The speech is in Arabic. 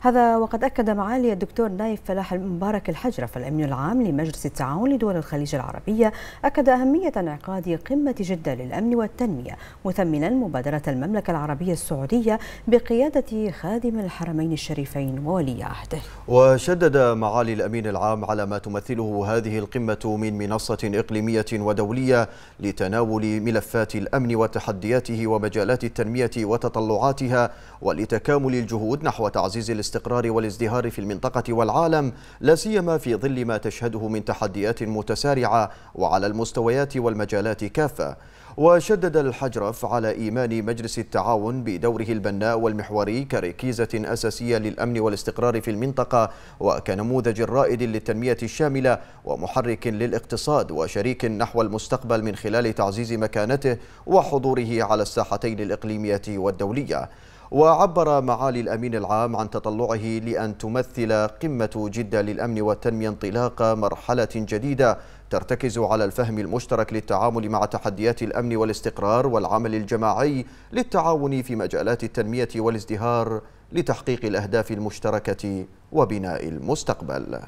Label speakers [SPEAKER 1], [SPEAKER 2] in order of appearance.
[SPEAKER 1] هذا وقد أكد معالي الدكتور نايف فلاح المبارك الحجرف الأمين العام لمجلس التعاون لدول الخليج العربية أكد أهمية انعقاد قمة جدة للأمن والتنمية مثمنا مبادرة المملكة العربية السعودية بقيادة خادم الحرمين الشريفين وولي عهده
[SPEAKER 2] وشدد معالي الأمين العام على ما تمثله هذه القمة من منصة إقليمية ودولية لتناول ملفات الأمن وتحدياته ومجالات التنمية وتطلعاتها ولتكامل الجهود نحو تعزيز الاستقرار والازدهار في المنطقة والعالم لا سيما في ظل ما تشهده من تحديات متسارعة وعلى المستويات والمجالات كافة وشدد الحجرف على إيمان مجلس التعاون بدوره البناء والمحوري كركيزة أساسية للأمن والاستقرار في المنطقة وكنموذج رائد للتنمية الشاملة ومحرك للاقتصاد وشريك نحو المستقبل من خلال تعزيز مكانته وحضوره على الساحتين الإقليمية والدولية وعبر معالي الأمين العام عن تطلعه لأن تمثل قمة جدة للأمن والتنمية انطلاق مرحلة جديدة ترتكز على الفهم المشترك للتعامل مع تحديات الأمن والاستقرار والعمل الجماعي للتعاون في مجالات التنمية والازدهار لتحقيق الأهداف المشتركة وبناء المستقبل